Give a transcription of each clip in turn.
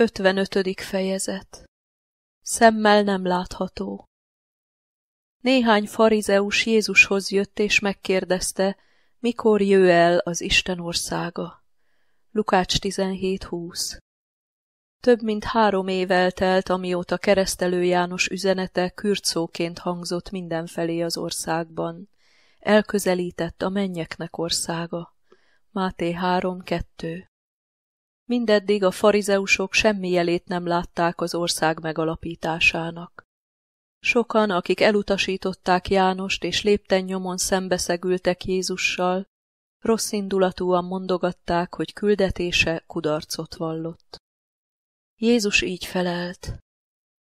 55. fejezet Szemmel nem látható Néhány farizeus Jézushoz jött és megkérdezte, mikor jő el az Isten országa. Lukács 17.20 Több mint három év eltelt, amióta keresztelő János üzenete kürtszóként hangzott mindenfelé az országban. Elközelített a mennyeknek országa. Máté 3.2 Mindeddig a farizeusok semmi jelét nem látták az ország megalapításának. Sokan, akik elutasították Jánost és lépten nyomon szembeszegültek Jézussal, rosszindulatúan mondogatták, hogy küldetése kudarcot vallott. Jézus így felelt.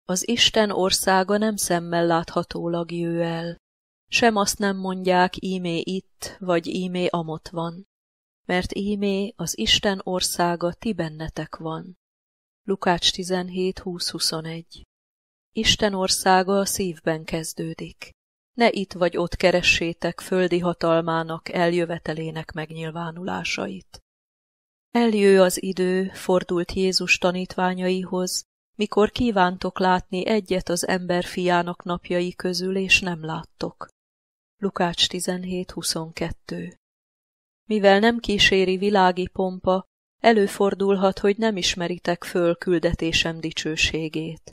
Az Isten országa nem szemmel láthatólag jő el, sem azt nem mondják, ímé itt, vagy ímé amott van, mert ímé az Isten országa ti bennetek van. Lukács 21 Isten országa a szívben kezdődik. Ne itt vagy ott keressétek földi hatalmának eljövetelének megnyilvánulásait. Eljő az idő, fordult Jézus tanítványaihoz, mikor kívántok látni egyet az ember fiának napjai közül, és nem láttok. Lukács 17.22 mivel nem kíséri világi pompa, előfordulhat, hogy nem ismeritek föl küldetésem dicsőségét.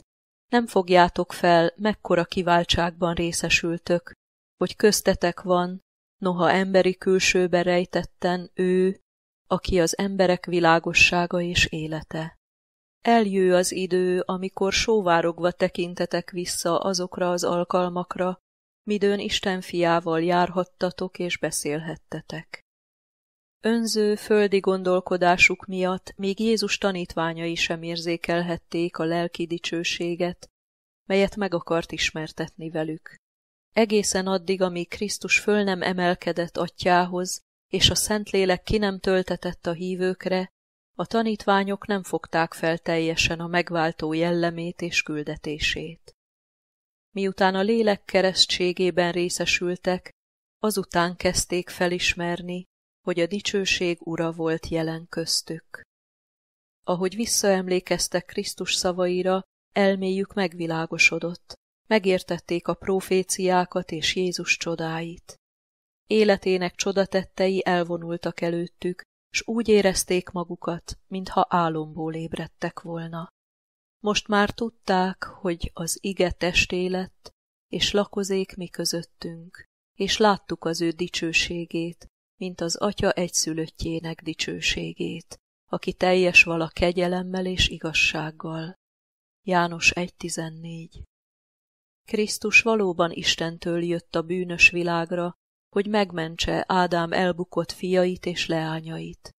Nem fogjátok fel, mekkora kiváltságban részesültök, hogy köztetek van, noha emberi külsőbe rejtetten ő, aki az emberek világossága és élete. Eljő az idő, amikor sóvárogva tekintetek vissza azokra az alkalmakra, midőn Isten fiával járhattatok és beszélhettetek. Önző földi gondolkodásuk miatt még Jézus tanítványai sem érzékelhették a lelki dicsőséget, melyet meg akart ismertetni velük. Egészen addig, amíg Krisztus föl nem emelkedett atyához, és a Szentlélek ki nem töltetett a hívőkre, a tanítványok nem fogták fel teljesen a megváltó jellemét és küldetését. Miután a lélek keresztségében részesültek, azután kezdték felismerni, hogy a dicsőség ura volt jelen köztük. Ahogy visszaemlékeztek Krisztus szavaira, elméjük megvilágosodott, megértették a proféciákat és Jézus csodáit. Életének csodatettei elvonultak előttük, s úgy érezték magukat, mintha álomból ébredtek volna. Most már tudták, hogy az ige testé lett, és lakozék mi közöttünk, és láttuk az ő dicsőségét, mint az atya egyszülöttjének dicsőségét, aki teljes vala kegyelemmel és igazsággal. János 1.14 Krisztus valóban Istentől jött a bűnös világra, hogy megmentse Ádám elbukott fiait és leányait.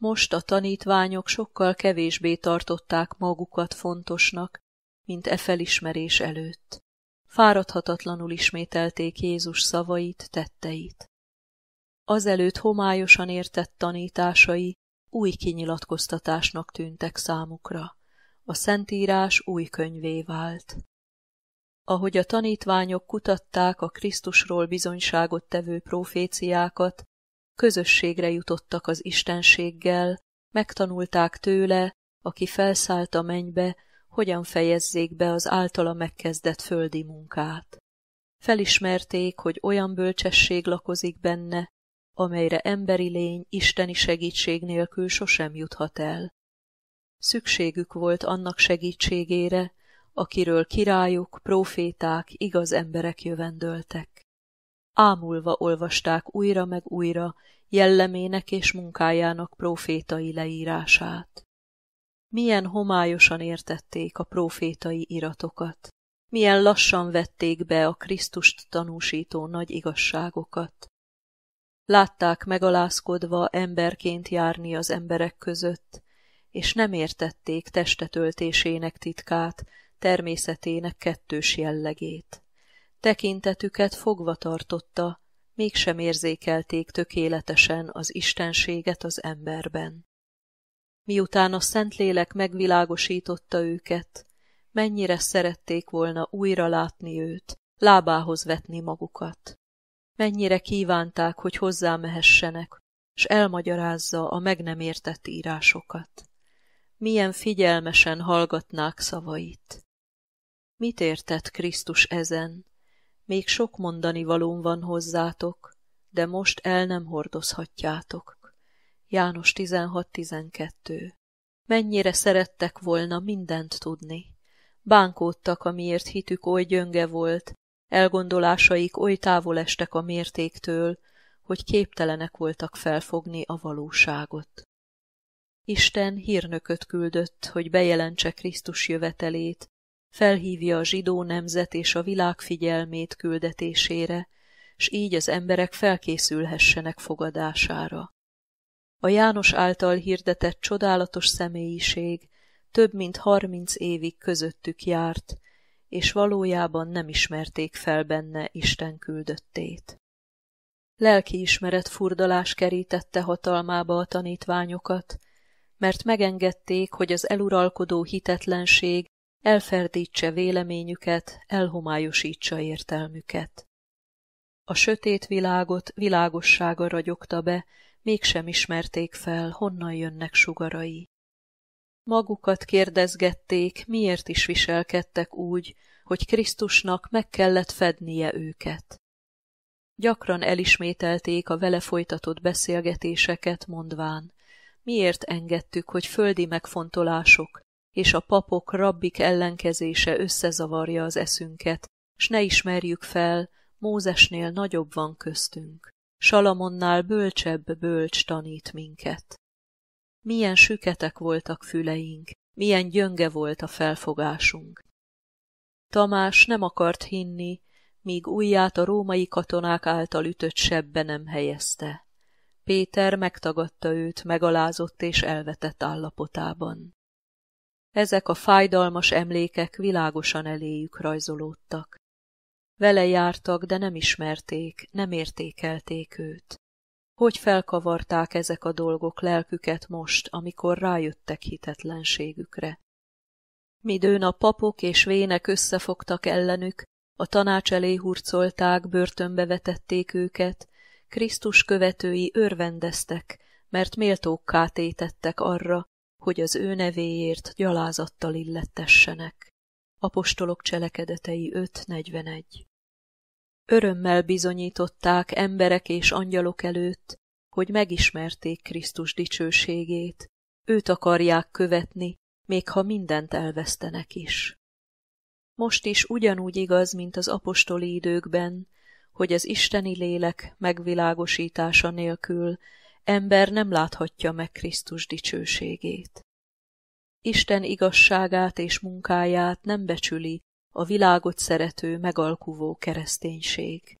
Most a tanítványok sokkal kevésbé tartották magukat fontosnak, mint e felismerés előtt. Fáradhatatlanul ismételték Jézus szavait, tetteit azelőtt homályosan értett tanításai új kinyilatkoztatásnak tűntek számukra. A Szentírás új könyvé vált. Ahogy a tanítványok kutatták a Krisztusról bizonyságot tevő proféciákat, közösségre jutottak az Istenséggel, megtanulták tőle, aki felszállt a mennybe, hogyan fejezzék be az általa megkezdett földi munkát. Felismerték, hogy olyan bölcsesség lakozik benne, amelyre emberi lény isteni segítség nélkül sosem juthat el. Szükségük volt annak segítségére, akiről királyok, proféták, igaz emberek jövendöltek. Ámulva olvasták újra meg újra jellemének és munkájának profétai leírását. Milyen homályosan értették a profétai iratokat, milyen lassan vették be a Krisztust tanúsító nagy igazságokat, Látták megalázkodva emberként járni az emberek között, és nem értették testetöltésének titkát, természetének kettős jellegét. Tekintetüket fogva tartotta, mégsem érzékelték tökéletesen az istenséget az emberben. Miután a Szentlélek megvilágosította őket, mennyire szerették volna újra látni őt, lábához vetni magukat mennyire kívánták, hogy hozzámehessenek, s elmagyarázza a meg nem értett írásokat. Milyen figyelmesen hallgatnák szavait. Mit értett Krisztus ezen? Még sok mondani valón van hozzátok, de most el nem hordozhatjátok. János 16.12 Mennyire szerettek volna mindent tudni. Bánkódtak, amiért hitük oly gyönge volt, Elgondolásaik oly távol estek a mértéktől, hogy képtelenek voltak felfogni a valóságot. Isten hírnököt küldött, hogy bejelentse Krisztus jövetelét, felhívja a zsidó nemzet és a világ figyelmét küldetésére, s így az emberek felkészülhessenek fogadására. A János által hirdetett csodálatos személyiség több mint harminc évig közöttük járt, és valójában nem ismerték fel benne Isten küldöttét. Lelkiismeret furdalás kerítette hatalmába a tanítványokat, mert megengedték, hogy az eluralkodó hitetlenség elferdítse véleményüket, elhomályosítsa értelmüket. A sötét világot világossága ragyogta be, mégsem ismerték fel, honnan jönnek sugarai. Magukat kérdezgették, miért is viselkedtek úgy, hogy Krisztusnak meg kellett fednie őket. Gyakran elismételték a vele folytatott beszélgetéseket, mondván, miért engedtük, hogy földi megfontolások és a papok rabbik ellenkezése összezavarja az eszünket, s ne ismerjük fel, Mózesnél nagyobb van köztünk. Salamonnál bölcsebb bölcs tanít minket milyen süketek voltak füleink, milyen gyönge volt a felfogásunk. Tamás nem akart hinni, míg ujját a római katonák által ütött sebbe nem helyezte. Péter megtagadta őt megalázott és elvetett állapotában. Ezek a fájdalmas emlékek világosan eléjük rajzolódtak. Vele jártak, de nem ismerték, nem értékelték őt. Hogy felkavarták ezek a dolgok lelküket most, amikor rájöttek hitetlenségükre. Midőn a papok és vének összefogtak ellenük, a tanács elé hurcolták, börtönbe vetették őket, Krisztus követői örvendeztek, mert méltókká tétettek arra, hogy az ő nevéért gyalázattal illettessenek. Apostolok cselekedetei 5.41 Örömmel bizonyították emberek és angyalok előtt, hogy megismerték Krisztus dicsőségét. Őt akarják követni, még ha mindent elvesztenek is. Most is ugyanúgy igaz, mint az apostoli időkben, hogy az isteni lélek megvilágosítása nélkül ember nem láthatja meg Krisztus dicsőségét. Isten igazságát és munkáját nem becsüli a világot szerető, megalkuvó kereszténység.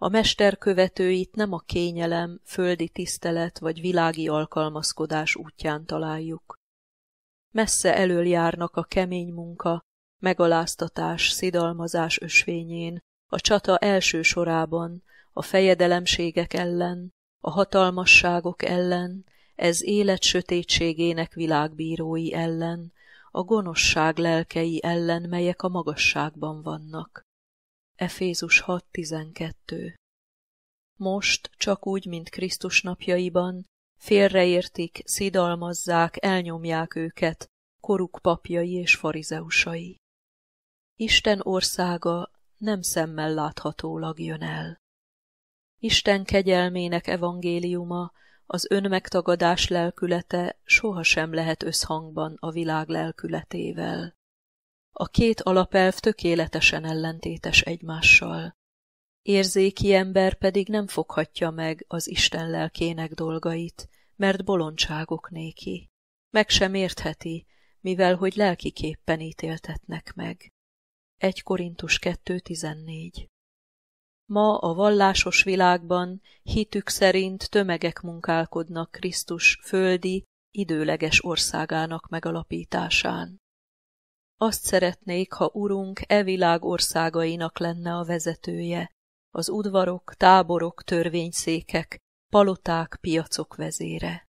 A mester követőit nem a kényelem, földi tisztelet vagy világi alkalmazkodás útján találjuk. Messze elől járnak a kemény munka, megaláztatás, szidalmazás ösvényén, a csata első sorában, a fejedelemségek ellen, a hatalmasságok ellen, ez élet sötétségének világbírói ellen, a gonoszság lelkei ellen, melyek a magasságban vannak. Efézus 6.12 Most, csak úgy, mint Krisztus napjaiban, félreértik, szidalmazzák, elnyomják őket, koruk papjai és farizeusai. Isten országa nem szemmel láthatólag jön el. Isten kegyelmének evangéliuma az önmegtagadás lelkülete sohasem lehet összhangban a világ lelkületével. A két alapelv tökéletesen ellentétes egymással. Érzéki ember pedig nem foghatja meg az Isten lelkének dolgait, mert bolondságok néki. Meg sem értheti, mivel hogy lelkiképpen ítéltetnek meg. 1 Korintus 2.14 Ma a vallásos világban hitük szerint tömegek munkálkodnak Krisztus földi, időleges országának megalapításán. Azt szeretnék, ha Urunk e világ országainak lenne a vezetője, az udvarok, táborok, törvényszékek, paloták, piacok vezére.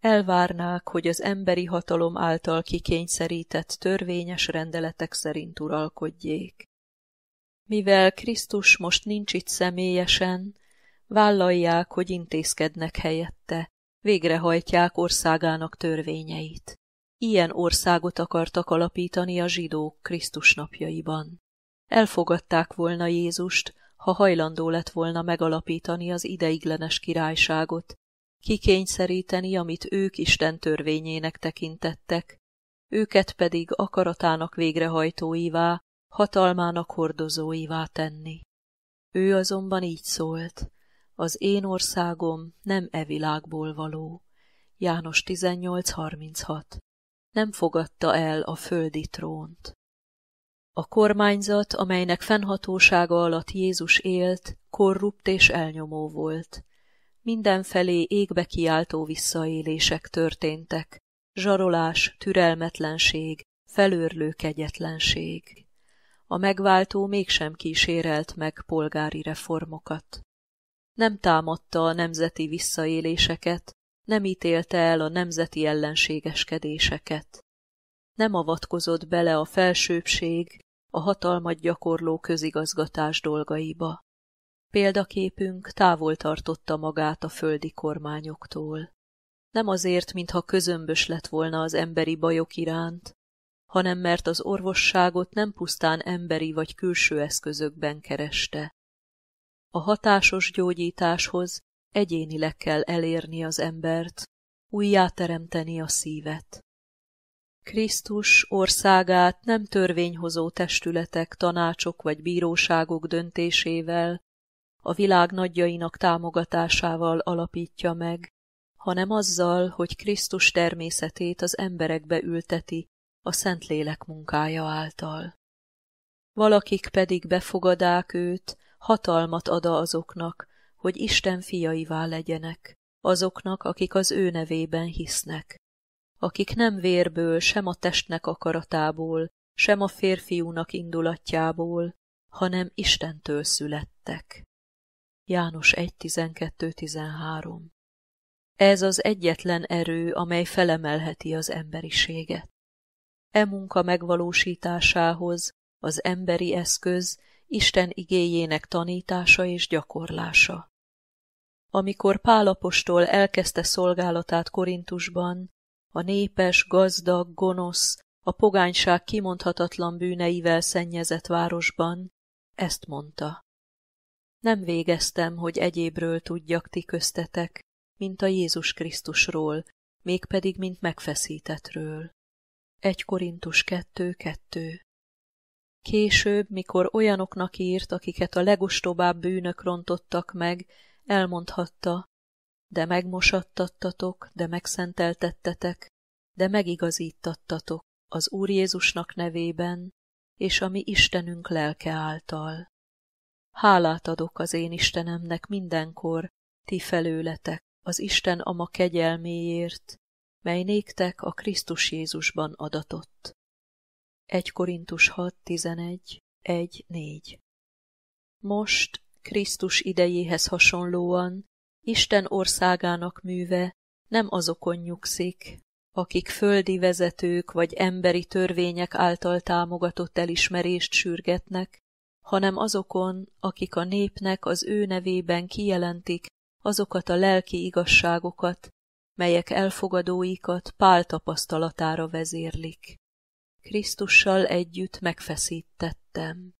Elvárnák, hogy az emberi hatalom által kikényszerített törvényes rendeletek szerint uralkodjék. Mivel Krisztus most nincs itt személyesen, vállalják, hogy intézkednek helyette, végrehajtják országának törvényeit. Ilyen országot akartak alapítani a zsidók Krisztus napjaiban. Elfogadták volna Jézust, ha hajlandó lett volna megalapítani az ideiglenes királyságot, kikényszeríteni, amit ők Isten törvényének tekintettek, őket pedig akaratának végrehajtóivá, hatalmának hordozóivá tenni. Ő azonban így szólt, az én országom nem e világból való. János 18.36 Nem fogadta el a földi trónt. A kormányzat, amelynek fennhatósága alatt Jézus élt, korrupt és elnyomó volt. Mindenfelé égbe kiáltó visszaélések történtek, zsarolás, türelmetlenség, felőrlő kegyetlenség a megváltó mégsem kísérelt meg polgári reformokat. Nem támadta a nemzeti visszaéléseket, nem ítélte el a nemzeti ellenségeskedéseket. Nem avatkozott bele a felsőbség, a hatalmat gyakorló közigazgatás dolgaiba. Példaképünk távol tartotta magát a földi kormányoktól. Nem azért, mintha közömbös lett volna az emberi bajok iránt, hanem mert az orvosságot nem pusztán emberi vagy külső eszközökben kereste. A hatásos gyógyításhoz egyénileg kell elérni az embert, újjáteremteni a szívet. Krisztus országát nem törvényhozó testületek, tanácsok vagy bíróságok döntésével, a világ nagyjainak támogatásával alapítja meg, hanem azzal, hogy Krisztus természetét az emberekbe ülteti, a Szentlélek munkája által. Valakik pedig befogadák őt, hatalmat ad azoknak, hogy Isten fiaivá legyenek, azoknak, akik az ő nevében hisznek, akik nem vérből, sem a testnek akaratából, sem a férfiúnak indulatjából, hanem Istentől születtek. János 1.12.13 Ez az egyetlen erő, amely felemelheti az emberiséget. E munka megvalósításához az emberi eszköz Isten igéjének tanítása és gyakorlása. Amikor Pálapostól elkezdte szolgálatát Korintusban, a népes, gazdag, gonosz, a pogányság kimondhatatlan bűneivel szennyezett városban, ezt mondta. Nem végeztem, hogy egyébről tudjak ti köztetek, mint a Jézus Krisztusról, mégpedig mint megfeszítetről. 1 Korintus 2.2 Később, mikor olyanoknak írt, akiket a legostobább bűnök rontottak meg, elmondhatta, de megmosattattatok, de megszenteltettetek, de megigazítattatok az Úr Jézusnak nevében, és a mi Istenünk lelke által. Hálát adok az én Istenemnek mindenkor, ti felőletek, az Isten ama kegyelméért, mely néktek a Krisztus Jézusban adatott. 1 Korintus 6.11 4 Most, Krisztus idejéhez hasonlóan, Isten országának műve nem azokon nyugszik, akik földi vezetők vagy emberi törvények által támogatott elismerést sürgetnek, hanem azokon, akik a népnek az ő nevében kijelentik azokat a lelki igazságokat, melyek elfogadóikat Pál tapasztalatára vezérlik. Krisztussal együtt megfeszítettem.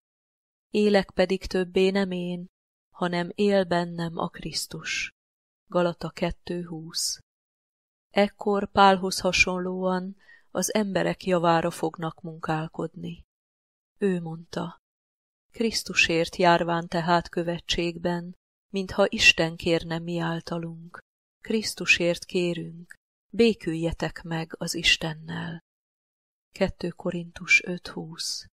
Élek pedig többé nem én, hanem él bennem a Krisztus. Galata 2.20 Ekkor Pálhoz hasonlóan az emberek javára fognak munkálkodni. Ő mondta, Krisztusért járván tehát követségben, mintha Isten kérne mi általunk. Krisztusért kérünk, béküljetek meg az Istennel. 2 Korintus 5.20